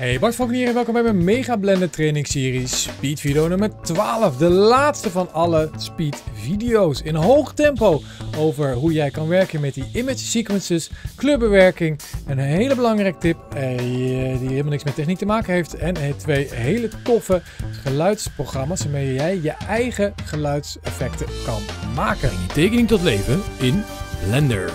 Hey, Bart hier en welkom bij mijn Mega Blender Training Serie Speed Video nummer 12. De laatste van alle Speed Video's in hoog tempo over hoe jij kan werken met die image sequences, kleurbewerking, een hele belangrijke tip eh, die helemaal niks met techniek te maken heeft en eh, twee hele toffe geluidsprogramma's waarmee jij je eigen geluidseffecten kan maken. Breng je tekening tot leven in Blender.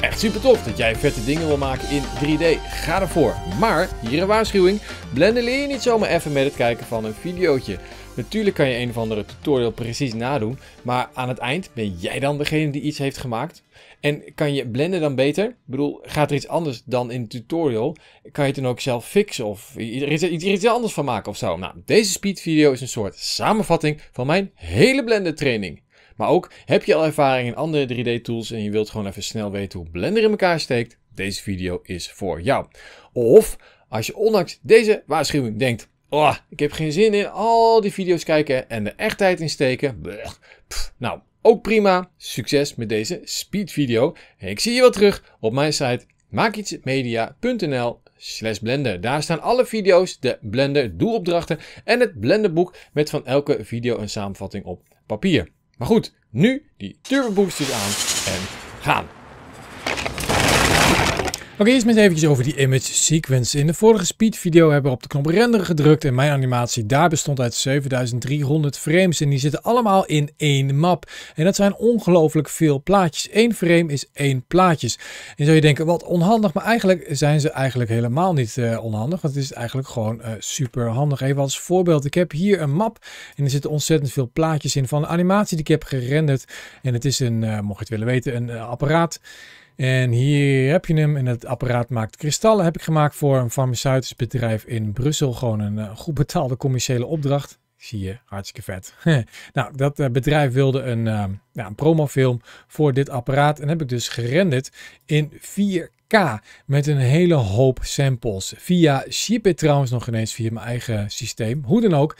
Echt super tof dat jij vette dingen wil maken in 3D. Ga ervoor. Maar, hier een waarschuwing. Blender leer je niet zomaar even met het kijken van een videootje. Natuurlijk kan je een of andere tutorial precies nadoen. Maar aan het eind ben jij dan degene die iets heeft gemaakt. En kan je blenden dan beter? Ik bedoel, gaat er iets anders dan in het tutorial? Kan je het dan ook zelf fixen of er iets, anders van maken of zo? Nou, deze speed video is een soort samenvatting van mijn hele Blender training. Maar ook heb je al ervaring in andere 3D tools en je wilt gewoon even snel weten hoe Blender in elkaar steekt? Deze video is voor jou. Of als je ondanks deze waarschuwing denkt, oh, ik heb geen zin in al die video's kijken en de echtheid in steken. Pff, nou, ook prima. Succes met deze speed video. Ik zie je wel terug op mijn site maakietsmedia.nl slash blender. Daar staan alle video's, de blender doelopdrachten en het blenderboek met van elke video een samenvatting op papier. Maar goed, nu die turbo boosters aan en gaan. Oké, eerst met eventjes over die image sequence. In de vorige speed video hebben we op de knop renderen gedrukt en mijn animatie daar bestond uit 7300 frames en die zitten allemaal in één map. En dat zijn ongelooflijk veel plaatjes. Eén frame is één plaatje. En zou je denken, wat onhandig, maar eigenlijk zijn ze eigenlijk helemaal niet eh, onhandig, Dat het is eigenlijk gewoon uh, eh, super handig. Even als voorbeeld, ik heb hier een map en er zitten ontzettend veel plaatjes in van de animatie die ik heb gerenderd. En het is een, eh, mocht je het willen weten, een apparaat en hier heb je hem. En het apparaat maakt kristallen. Heb ik gemaakt voor een farmaceutisch bedrijf in Brussel. Gewoon een eh, goed betaalde commerciële opdracht. Zie je, hartstikke vet. nou, dat eh, bedrijf wilde een, uh, ja, een promofilm voor dit apparaat. En heb ik dus gerenderd in vier met een hele hoop samples. Via Shipit trouwens nog ineens via mijn eigen systeem. Hoe dan ook.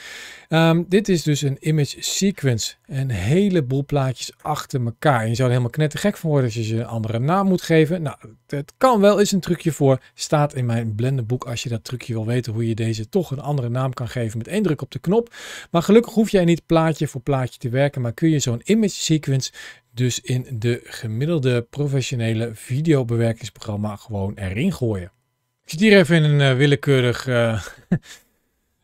Ehm, dit is dus een image sequence. Een heleboel plaatjes achter elkaar. je zou er helemaal knettergek van worden als je ze een andere naam moet geven. Nou, het kan wel eens een trucje voor. Staat in mijn blenderboek boek als je dat trucje wil weten hoe je deze toch een andere naam kan geven met één druk op de knop. Maar gelukkig hoef jij niet plaatje voor plaatje te werken, maar kun je zo'n image sequence dus in de gemiddelde professionele videobewerkingsprogramma gewoon erin gooien. Ik zit hier even in een eh, willekeurig eh, uh,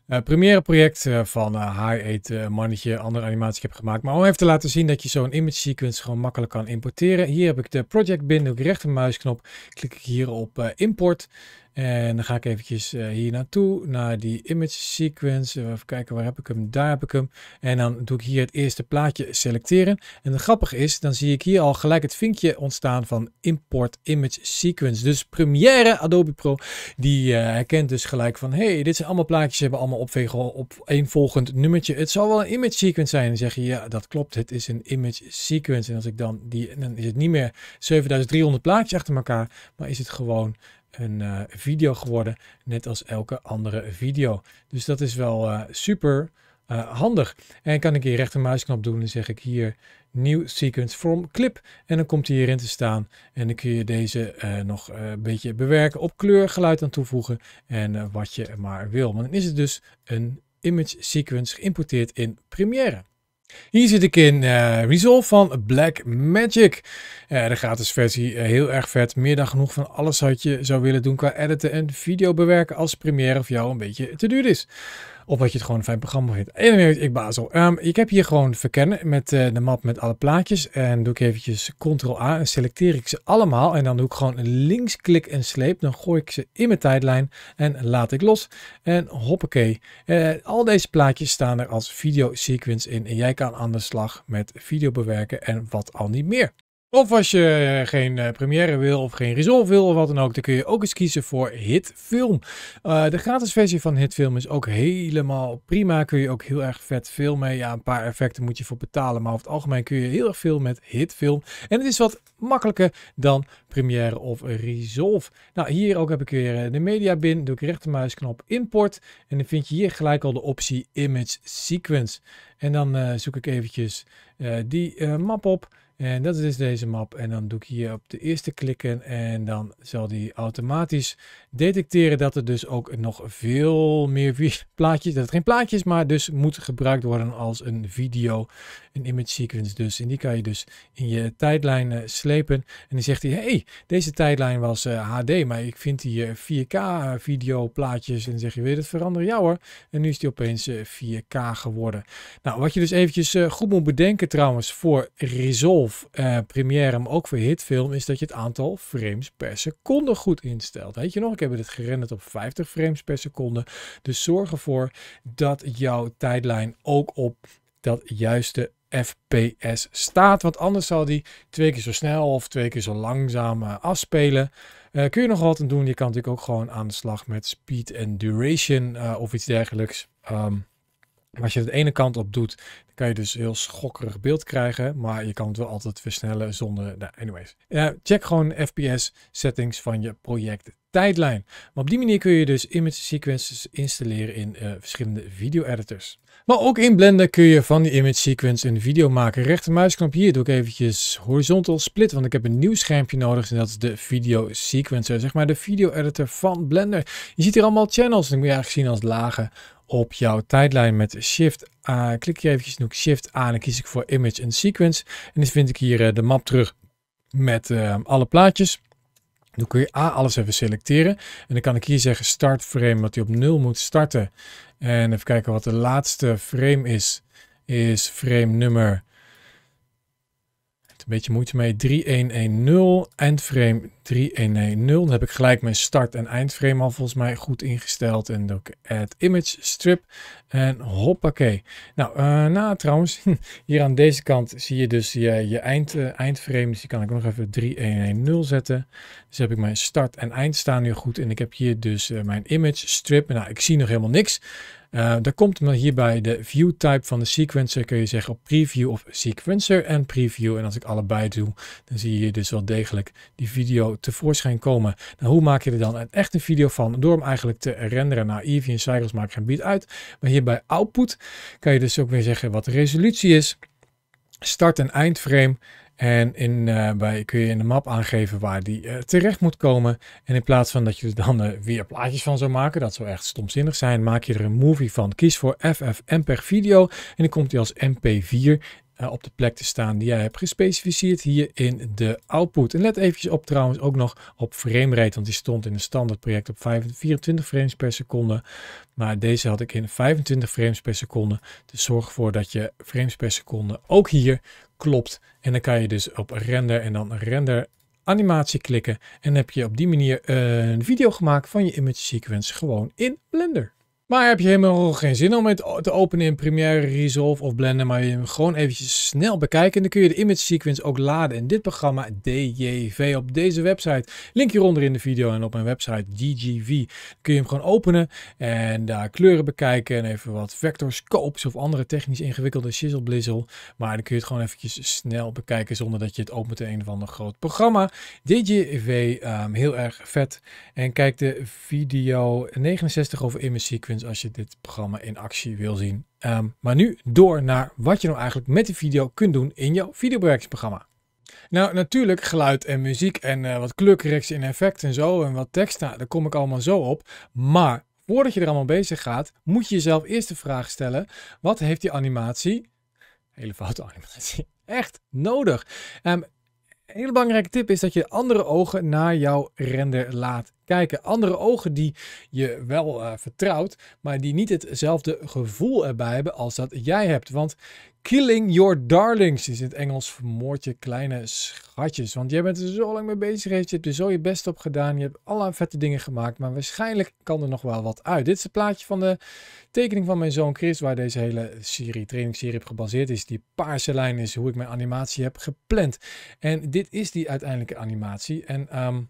eh, premiere project van uh, High Eight mannetje, andere animatie heb gemaakt. Maar om even te laten zien dat je zo'n image sequence gewoon makkelijk kan importeren. Hier heb ik de project bin, doe ik rechtermuisknop. klik ik hier op import. En dan ga ik eventjes eh, hier naartoe, naar die image sequence. Even kijken, waar heb ik hem? Daar heb ik hem. En dan doe ik hier het eerste plaatje selecteren. En het grappige is, dan zie ik hier al gelijk het vinkje ontstaan van import image sequence. Dus Premiere Adobe Pro, die eh, herkent dus gelijk van, hey, dit zijn allemaal plaatjes, hebben allemaal opvegel op één volgend nummertje. Het zal wel een image sequence zijn. dan zeg je, ja, dat klopt, het is een image sequence. En als ik dan die, dan is het niet meer 7300 plaatjes achter elkaar, maar is het gewoon een eh, video geworden, net als elke andere video. Dus dat is wel eh, super eh, handig. En kan ik hier rechter muisknop doen en zeg ik hier nieuw sequence from clip. En dan komt hij hierin te staan. En dan kun je deze nog een beetje bewerken, op kleur, geluid aan toevoegen en wat je maar wil. Maar dan is het dus een image sequence geïmporteerd in Premiere. Hier zit ik in uh, Resolve van Black Magic. Eh, de gratis versie, uh, heel erg vet. Meer dan genoeg van alles wat je zou willen doen qua editen en video bewerken als Premiere of jou een beetje te duur is. Of wat je het gewoon een fijn programma vindt. Anyway, ik Basel. Um, ehm, ik heb hier gewoon verkennen met eh, de map met alle plaatjes. En doe ik eventjes Ctrl-A en selecteer ik ze allemaal. En dan doe ik gewoon linksklik en sleep. Dan gooi ik ze in mijn tijdlijn en laat ik los. En hoppakee. Eh, al deze plaatjes staan er als video sequence in. En jij kan aan de slag met video bewerken en wat al niet meer. Of als je eh, geen eh, première wil of geen resolve wil of wat dan ook, dan kun je ook eens kiezen voor Hitfilm. Eh, de gratis versie van Hitfilm is ook helemaal prima. Kun je ook heel erg vet veel mee. Ja, een paar effecten moet je voor betalen, maar over het algemeen kun je heel erg veel met Hitfilm. En het is wat makkelijker dan Premiere of Resolve. Nou, hier ook heb ik weer de media bin. Doe ik rechtermuisknop import en dan vind je hier gelijk al de optie Image Sequence. En dan zoek ik eventjes die map op. En dat is dus deze map. En dan doe ik hier op de eerste klikken en dan zal die automatisch detecteren dat er dus ook nog veel meer plaatjes, dat het geen plaatjes, maar dus moet gebruikt worden als een video, een image sequence dus. En die kan je dus in je tijdlijn eh, slepen. En dan zegt hij, hey, deze tijdlijn was HD, eh, maar ik vind hier eh, 4K video plaatjes. En dan zeg je, wil je veranderen? Ja hoor. En nu is die opeens 4K geworden. Nou, wat je dus eventjes goed moet bedenken trouwens voor Resolve of uh, eh, Premiere, ook voor hitfilm, is dat je het aantal frames per seconde goed instelt. Weet je nog, ik heb dit gerenderd op 50 frames per seconde. Dus zorg ervoor dat jouw tijdlijn ook op dat juiste FPS staat. Want anders zal die twee keer zo snel of twee keer zo langzaam eh, afspelen. Eh, kun je nog wat aan doen? Je kan natuurlijk ook gewoon aan de slag met speed en duration of iets dergelijks. Ehm, als je het ene kant op doet, dan kan je dus een heel schokkerig beeld krijgen. Maar je kan het wel altijd versnellen zonder. Nou, anyways. check gewoon FPS settings van je project tijdlijn. Maar op die manier kun je dus image sequences installeren in eh, verschillende video editors. Maar ook in Blender kun je van die image sequence een video maken. Rechtermuisknop hier doe ik eventjes horizontal split, want ik heb een nieuw schermpje nodig. En dat is de video sequencer, zeg maar de video editor van Blender. Je ziet hier allemaal channels en dat moet je eigenlijk zien als lagen op jouw tijdlijn met Shift. A. klik hier eventjes op Shift a en kies ik voor Image and Sequence. En dan vind ik hier eh, de map terug met eh, alle plaatjes. Dan kun je A alles even selecteren. En dan kan ik hier zeggen start frame, wat hij op 0 moet starten. En even kijken wat de laatste frame is. Is frame nummer beetje moeite mee. 3110, endframe 3110. Dan heb ik gelijk mijn start- en eindframe al volgens mij goed ingesteld. En ook add image strip. En hoppakee. Nou, uh, nou trouwens, hier aan deze kant zie je dus je, je eind, eh, eindframe. Dus die kan ik nog even 3110 zetten. Dus heb ik mijn start en eind staan nu goed. En ik heb hier dus eh, mijn image strip. Nou, ik zie nog helemaal niks. Uh, komt omdat hier de view type van de sequencer kun je zeggen op preview of sequencer en preview. En als ik allebei doe, dan zie je dus wel degelijk die video tevoorschijn komen. Nou, hoe maak je er dan een echte video van? Door hem eigenlijk te renderen naar Eevee en Cycles maakt geen bied uit. Maar hier bij output kan je dus ook weer zeggen wat de resolutie is. Start- en eindframe. En in, eh, bij, kun je in de map aangeven waar die eh, terecht moet komen. En in plaats van dat je er dan eh, weer plaatjes van zou maken, dat zou echt stomzinnig zijn, maak je er een movie van. Kies voor FFmpeg video en dan komt die als MP4 op de plek te staan die jij hebt gespecificeerd hier in de output. En let eventjes op trouwens ook nog op framerate, want die stond in een standaard project op 24 frames per seconde. Maar deze had ik in 25 frames per seconde. Dus zorg ervoor dat je frames per seconde ook hier klopt. En dan kan je dus op render en dan render animatie klikken. En heb je op die manier een video gemaakt van je image sequence gewoon in Blender. Maar heb je helemaal geen zin om het te openen in Premiere Resolve of Blender, maar je hem gewoon eventjes snel bekijken. dan kun je de image sequence ook laden in dit programma DJV op deze website. Link hieronder in de video en op mijn website DGV. kun je hem gewoon openen en daar kleuren bekijken en even wat vectorscopes of andere technisch ingewikkelde shizzle blizzle. Maar dan kun je het gewoon eventjes snel bekijken zonder dat je het opent in een of ander groot programma. DJV, ehm, heel erg vet. En kijk de video 69 over image sequence als je dit programma in actie wil zien. Ehm, maar nu door naar wat je nou eigenlijk met de video kunt doen in jouw videobewerkingsprogramma. Nou, natuurlijk geluid en muziek en eh, wat kleurcorrectie en effecten en zo en wat tekst. Nou, daar kom ik allemaal zo op. Maar voordat je er allemaal bezig gaat, moet je jezelf eerst de vraag stellen: wat heeft die animatie, hele foute animatie, echt nodig? Ehm, een hele belangrijke tip is dat je andere ogen naar jouw render laat kijken. Andere ogen die je wel eh, vertrouwt, maar die niet hetzelfde gevoel erbij hebben als dat jij hebt. Want killing your darlings is in het Engels vermoord je kleine schatjes. Want jij bent er zo lang mee bezig geweest, je hebt er zo je best op gedaan, je hebt allerlei vette dingen gemaakt, maar waarschijnlijk kan er nog wel wat uit. Dit is het plaatje van de tekening van mijn zoon Chris, waar deze hele serie, trainingsserie op gebaseerd is. Die paarse lijn is hoe ik mijn animatie heb gepland. En dit is die uiteindelijke animatie. En ehm,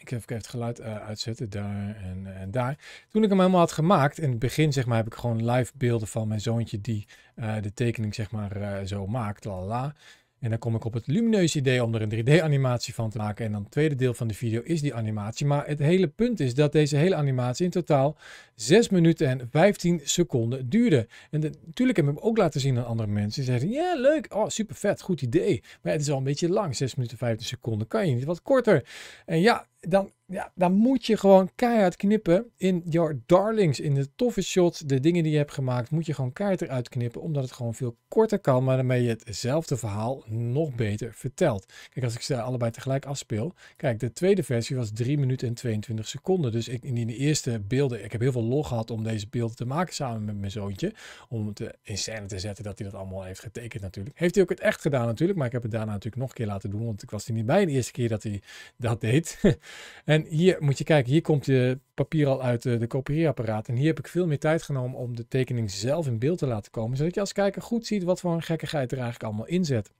ik heb even het geluid eh, uitzetten, daar en, eh, en, daar. Toen ik hem helemaal had gemaakt, in het begin zeg maar, heb ik gewoon live beelden van mijn zoontje die eh, de tekening zeg maar, zo maakt, la. En dan kom ik op het lumineuze idee om er een 3D-animatie van te maken. En dan het tweede deel van de video is die animatie. Maar het hele punt is dat deze hele animatie in totaal 6 minuten en 15 seconden duurde. En de, natuurlijk heb ik hem ook laten zien aan andere mensen. Die zeiden, ja leuk, oh super vet, goed idee. Maar het is al een beetje lang, 6 minuten 15 seconden. Kan je niet wat korter? En ja, dan, ja, dan moet je gewoon keihard knippen in jouw darlings. In de toffe shots, de dingen die je hebt gemaakt, moet je gewoon keihard eruit knippen. Omdat het gewoon veel korter kan, maar daarmee je hetzelfde verhaal nog beter vertelt. Kijk, als ik ze allebei tegelijk afspeel. Kijk, de tweede versie was 3 minuten en 22 seconden. Dus ik, in de eerste beelden, ik heb heel veel log had om deze beelden te maken samen met mijn zoontje. Om het in scène te zetten dat hij dat allemaal heeft getekend natuurlijk. Heeft hij ook het echt gedaan natuurlijk, maar ik heb het daarna natuurlijk nog een keer laten doen. Want ik was er niet bij de eerste keer dat hij dat deed. en hier moet je kijken, hier komt je papier al uit eh, de kopieerapparaat. En hier heb ik veel meer tijd genomen om de tekening zelf in beeld te laten komen. Zodat je als kijker goed ziet wat voor een gekkigheid er eigenlijk allemaal in zit.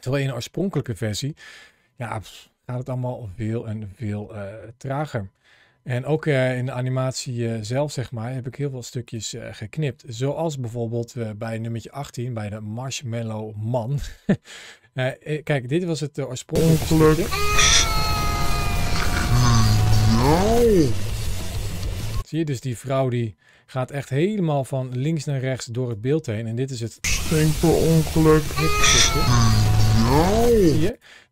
Terwijl in de oorspronkelijke versie, ja, gaat het allemaal veel en veel eh, trager. En ook eh, in de animatie eh, zelf, zeg maar, heb ik heel veel stukjes eh, geknipt. Zoals bijvoorbeeld bij nummertje 18, bij de Marshmallow Man. kijk, dit was het oorspronkelijke Zie je, dus die vrouw die gaat echt helemaal van links naar rechts door het beeld heen. En dit is het... Stinkberongeluk. ongeluk.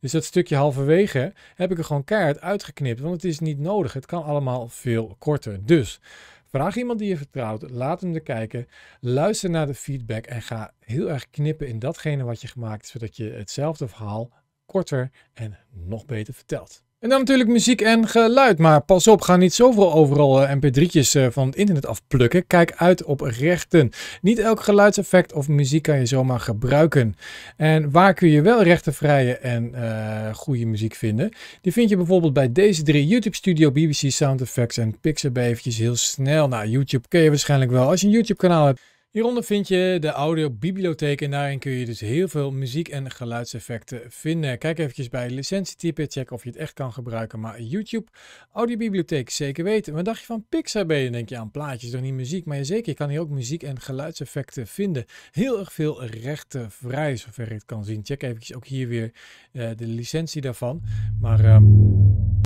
Dus dat stukje halverwege heb ik er gewoon keihard uitgeknipt, want het is niet nodig. Het kan allemaal veel korter. Dus vraag iemand die je vertrouwt, laat hem er kijken, luister naar de feedback en ga heel erg knippen in datgene wat je gemaakt, zodat je hetzelfde verhaal korter en nog beter vertelt. En dan natuurlijk muziek en geluid, maar pas op, ga niet zoveel overal eh, mp3'tjes eh, van het internet afplukken. Kijk uit op rechten. Niet elk geluidseffect of muziek kan je zomaar gebruiken. En waar kun je wel rechtenvrije en uh, goede muziek vinden? Die vind je bijvoorbeeld bij deze drie, YouTube Studio, BBC Sound Effects en Pixabay eventjes heel snel. Nou, YouTube ken je waarschijnlijk wel als je een YouTube kanaal hebt. Hieronder vind je de audiobibliotheek en daarin kun je dus heel veel muziek en geluidseffecten vinden. Kijk eventjes bij licentietype check of je het echt kan gebruiken. Maar YouTube, audiobibliotheek, zeker weten. Wat dacht je van Pixabay? denk je aan plaatjes, dan niet muziek? Maar zeker, je kan hier ook muziek en geluidseffecten vinden. Heel erg veel rechten vrij, zover ik het kan zien. Check eventjes ook hier weer eh, de licentie daarvan. Maar... Ehm,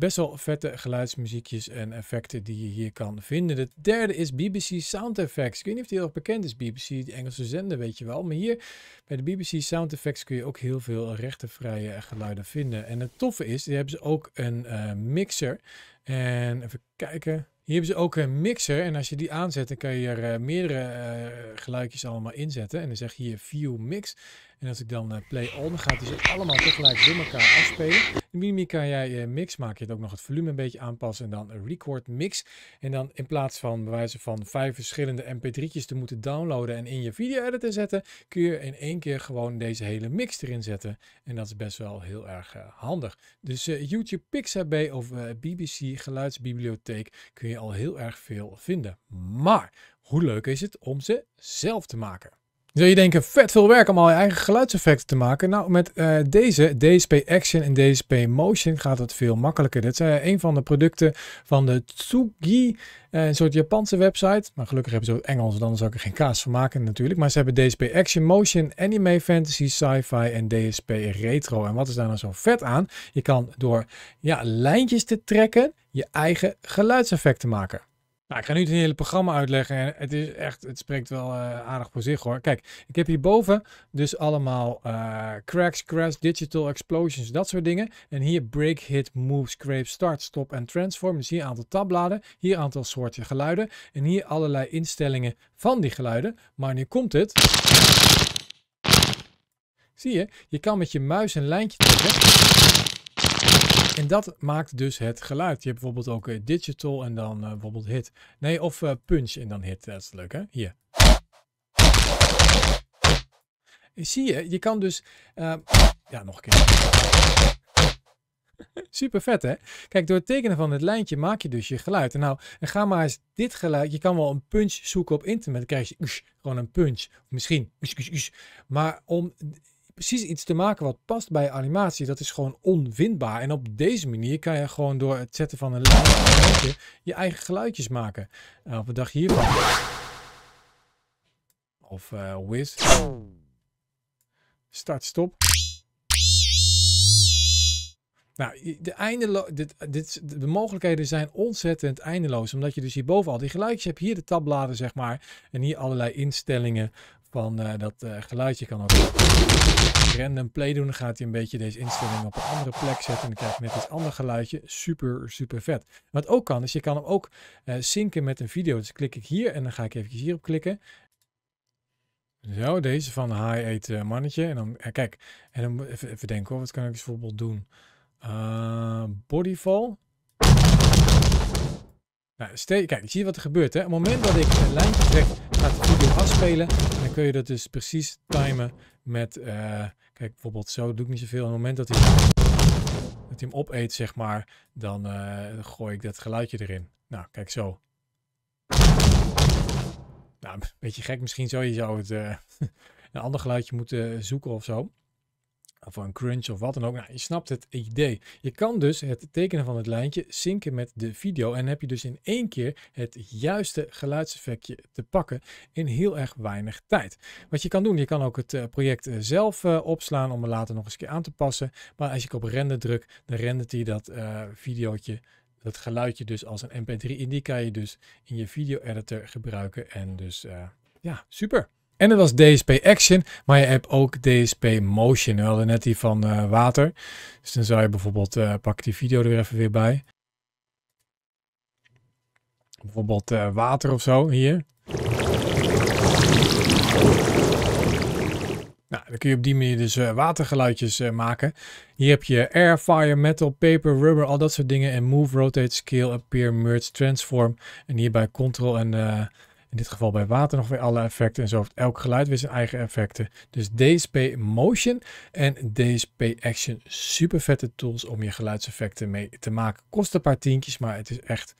Best wel vette geluidsmuziekjes en effecten die je hier kan vinden. De derde is BBC Sound Effects. Ik weet niet of die heel erg bekend is, BBC, de Engelse zender weet je wel. Maar hier bij de BBC Sound Effects kun je ook heel veel rechtenvrije geluiden vinden. En het toffe is, hier hebben ze ook een eh, mixer. En even kijken, hier hebben ze ook een mixer. En als je die aanzet, dan kan je er eh, meerdere eh, geluidjes allemaal inzetten. En dan zeg je hier View Mix. En als ik dan eh, play on, gaat hij ze allemaal tegelijk door elkaar afspelen. In Mimi kan jij mix, maak je het ook nog het volume een beetje aanpassen en dan record mix. En dan in plaats van bewijzen van vijf verschillende mp3'tjes te moeten downloaden en in je video editor zetten, kun je in één keer gewoon deze hele mix erin zetten. En dat is best wel heel erg eh, handig. Dus eh, YouTube Pixabay of BBC Geluidsbibliotheek kun je al heel erg veel vinden. Maar hoe leuk is het om ze zelf te maken? Zul je denken, vet veel werk om al je eigen geluidseffecten te maken. Nou, met eh, deze DSP Action en DSP Motion gaat het veel makkelijker. Dit zijn eh, een van de producten van de Tsugi, eh, een soort Japanse website. Maar gelukkig hebben ze ook Engels, dan zou ik er geen kaas van maken natuurlijk. Maar ze hebben DSP Action Motion, Anime Fantasy, Sci-Fi en DSP Retro. En wat is daar nou zo vet aan? Je kan door ja, lijntjes te trekken je eigen geluidseffecten maken. Nou, ik ga nu het hele programma uitleggen. En het is echt, het spreekt wel eh, aardig voor zich hoor. Kijk, ik heb hierboven dus allemaal eh, cracks, crash, digital explosions, dat soort dingen. En hier break, hit, move, scrape, start, stop en transform. Dus hier een aantal tabbladen, hier een aantal soorten geluiden. En hier allerlei instellingen van die geluiden. Maar nu komt het. Zie je, je kan met je muis een lijntje trekken. En dat maakt dus het geluid. Je hebt bijvoorbeeld ook eh, digital en dan eh, bijvoorbeeld hit. Nee, of eh, punch en dan hit. Dat is leuk, hè? Hier. Zie je, je kan dus... ja, nog een keer. Super vet, hè? Kijk, door het tekenen van het lijntje maak je dus je geluid. En nou, en ga maar eens dit geluid. Je kan wel een punch zoeken op internet. Dan krijg je gewoon een punch. misschien Maar om precies iets te maken wat past bij animatie. Dat is gewoon onwindbaar. En op deze manier kan je gewoon door het zetten van een laagje je eigen geluidjes maken. En eh, op de dag hiervan. Of uh, eh, whiz. Start, stop. Nou, de, eindelo dit, dit, de mogelijkheden zijn ontzettend eindeloos. Omdat je dus hierboven al die geluidjes hebt. Hier de tabbladen, zeg maar. En hier allerlei instellingen van eh, dat eh, geluidje kan ook random play doen. Dan gaat hij een beetje deze instelling op een andere plek zetten. En dan krijg je net iets ander geluidje. Super, super vet. Wat ook kan, is je kan hem ook uh, eh, synken met een video. Dus klik ik hier en dan ga ik eventjes hierop klikken. Zo, deze van High Eight Mannetje. En dan, kijk, en dan even, even denken hoor. Wat kan ik dus bijvoorbeeld doen? bodyfall. Nou, stel, kijk, zie je wat er gebeurt. Hè? Op het moment dat ik een lijntje trek, gaat de video afspelen. En dan kun je dat dus precies timen met... Eh, kijk, bijvoorbeeld zo doe ik niet zoveel. Op het moment dat hij, dat hij hem opeet, zeg maar, dan eh, gooi ik dat geluidje erin. Nou, kijk zo. Nou, een beetje gek misschien zo. Je zou het eh, een ander geluidje moeten zoeken of zo of een crunch of wat dan ook. Nou, je snapt het idee. Je kan dus het tekenen van het lijntje zinken met de video en heb je dus in één keer het juiste geluidseffectje te pakken in heel erg weinig tijd. Wat je kan doen, je kan ook het eh, project eh, zelf eh, opslaan om er later nog eens een keer aan te passen. Maar als ik op render druk, dan rendert hij dat uh, videootje dat geluidje dus als een mp3 in die kan je dus in je video editor gebruiken en dus ja super en dat was DSP Action, maar je hebt ook DSP Motion. We hadden net die van eh, water. Dus dan zou je bijvoorbeeld, uh, pak die video er even weer bij. Bijvoorbeeld eh, water of zo, hier. Nou, dan kun je op die manier dus watergeluidjes maken. Hier heb je air, fire, metal, paper, rubber, al dat soort dingen. En move, rotate, scale, appear, merge, transform. En hierbij control en... In dit geval bij water nog weer alle effecten. En zo heeft elk geluid weer zijn eigen effecten. Dus DSP Motion en DSP Action. Super vette tools om je geluidseffecten mee te maken. Kost een paar tientjes, maar het is echt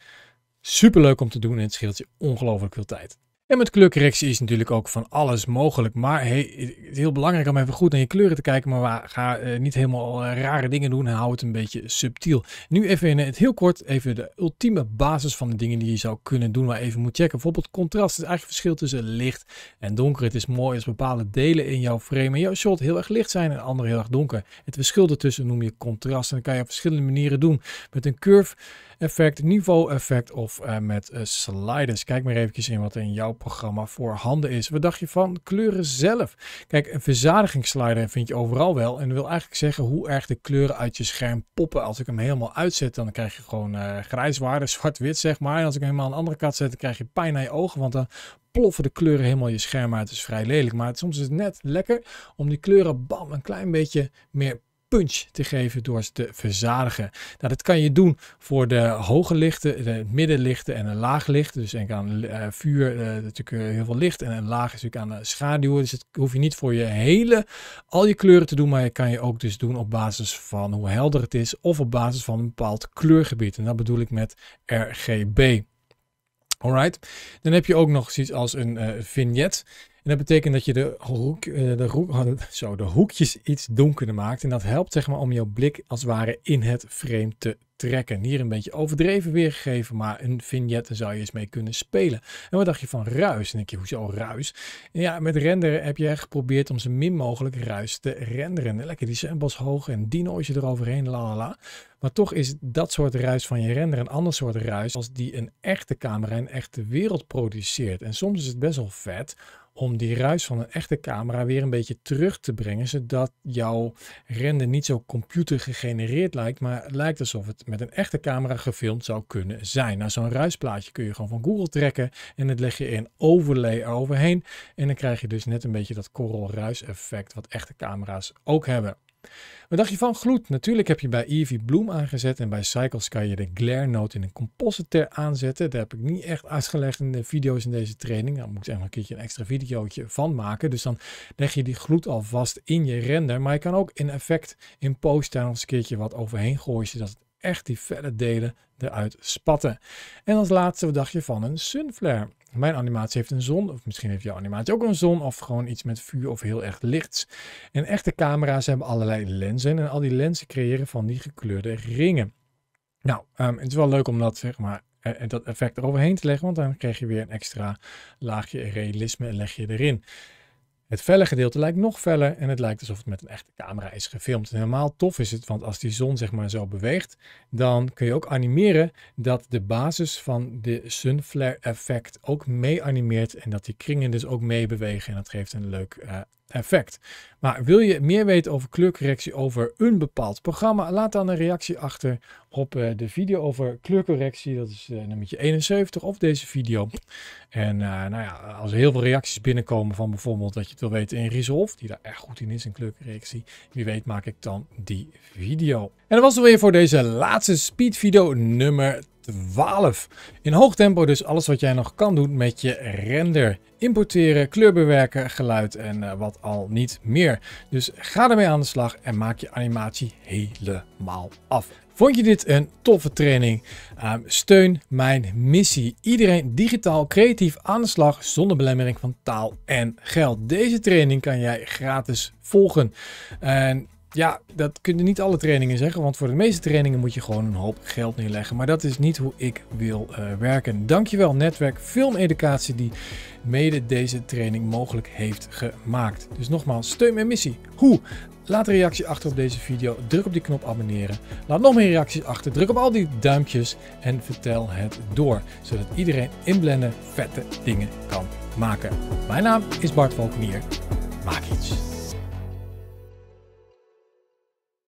super leuk om te doen. En het scheelt je ongelooflijk veel tijd. En met kleurcorrectie is natuurlijk ook van alles mogelijk. Maar hey, het is heel belangrijk om even goed naar je kleuren te kijken. Maar ga eh, niet helemaal eh, rare dingen doen en hou het een beetje subtiel. Nu even in het heel kort even de ultieme basis van de dingen die je zou kunnen doen. Maar even moet checken. Bijvoorbeeld contrast. Het eigen verschil tussen licht en donker. Het is mooi als bepaalde delen in jouw frame en jouw shot heel erg licht zijn en andere heel erg donker. Het verschil ertussen noem je contrast. En dat kan je op verschillende manieren doen. Met een curve effect, niveau effect of eh, met sliders. Kijk maar even in wat in jouw programma voor handen is. Wat dacht je van kleuren zelf? Kijk, een verzadigingsslider vind je overal wel. En dat wil eigenlijk zeggen hoe erg de kleuren uit je scherm poppen. Als ik hem helemaal uitzet, dan krijg je gewoon uh, eh, grijswaarde, zwart-wit zeg maar. En als ik hem helemaal aan de andere kant zet, dan krijg je pijn naar je ogen. Want dan ploffen de kleuren helemaal je scherm uit. Dat is vrij lelijk. Maar het, soms is het net lekker om die kleuren bam een klein beetje meer punch te geven door ze te verzadigen. Nou, dat kan je doen voor de hoge lichten, de middenlichten en een laag licht. Dus en aan eh, vuur, eh, natuurlijk eh, heel veel licht. En een laag is natuurlijk aan de schaduwen. Dus het hoef je niet voor je hele, al je kleuren te doen. Maar je kan je ook dus doen op basis van hoe helder het is. Of op basis van een bepaald kleurgebied. En dat bedoel ik met RGB. Alright. Dan heb je ook nog zoiets als een uh, vignet dat betekent dat je de, hoek, eh, de, hoek, zo, de hoekjes iets donkerder maakt. En dat helpt zeg maar, om jouw blik als het ware in het frame te trekken. Hier een beetje overdreven weergegeven, maar een vignette zou je eens mee kunnen spelen. En wat dacht je van ruis? En denk je, hoezo ruis? En ja, met renderen heb je geprobeerd om zo min mogelijk ruis te renderen. Lekker die samples hoog en die noise eroverheen, la la la. Maar toch is dat soort ruis van je render een ander soort ruis als die een echte camera, en echte wereld produceert. En soms is het best wel vet om die ruis van een echte camera weer een beetje terug te brengen, zodat jouw render niet zo computer gegenereerd lijkt, maar lijkt alsof het met een echte camera gefilmd zou kunnen zijn. Nou, zo'n ruisplaatje kun je gewoon van Google trekken en het leg je in overlay eroverheen en dan krijg je dus net een beetje dat korrelruis effect wat echte camera's ook hebben. We dacht je van gloed? Natuurlijk heb je bij Eevee Bloom aangezet en bij Cycles kan je de glare note in een compositor aanzetten. Daar heb ik niet echt uitgelegd in de video's in deze training. Daar nou, moet ik echt een keertje een extra videootje van maken. Dus dan leg je die gloed alvast in je render. Maar je kan ook in effect in post daar nog eens een keertje wat overheen gooien zodat echt die felle delen eruit spatten. En als laatste we dacht je van een sunflare? Mijn animatie heeft een zon, of misschien heeft jouw animatie ook een zon, of gewoon iets met vuur of heel erg lichts. En echte camera's hebben allerlei lenzen en al die lenzen creëren van die gekleurde ringen. Nou, ehm, het is wel leuk om dat, zeg maar, eh, eh, dat effect eroverheen te leggen, want dan krijg je weer een extra laagje realisme en leg je erin. Het felle gedeelte lijkt nog feller en het lijkt alsof het met een echte camera is gefilmd. En helemaal tof is het, want als die zon zeg maar zo beweegt, dan kun je ook animeren dat de basis van de sunflare effect ook mee animeert en dat die kringen dus ook mee bewegen. En dat geeft een leuk uh, effect. Maar wil je meer weten over kleurcorrectie over een bepaald programma? Laat dan een reactie achter op eh, de video over kleurcorrectie. Dat is uh, nummer 71 of deze video. En eh, nou ja, als er heel veel reacties binnenkomen van bijvoorbeeld dat je het wil weten in Resolve, die daar echt goed in is in kleurcorrectie. Wie weet maak ik dan die video. En dat was het weer voor deze laatste speed video nummer 12. In hoog tempo dus alles wat jij nog kan doen met je render. Importeren, kleur bewerken, geluid en eh, wat al niet meer. Dus ga ermee aan de slag en maak je animatie helemaal af. Vond je dit een toffe training? Eh, steun mijn missie. Iedereen digitaal creatief aan de slag zonder belemmering van taal en geld. Deze training kan jij gratis volgen. En ja, dat kunnen niet alle trainingen zeggen, want voor de meeste trainingen moet je gewoon een hoop geld neerleggen. Maar dat is niet hoe ik wil uh, werken. Dankjewel netwerk Filmeducatie die mede deze training mogelijk heeft gemaakt. Dus nogmaals, steun mijn missie. Hoe? Laat een reactie achter op deze video. Druk op die knop abonneren. Laat nog meer reacties achter. Druk op al die duimpjes en vertel het door. Zodat iedereen inblenden vette dingen kan maken. Mijn naam is Bart Volkenier. Maak iets.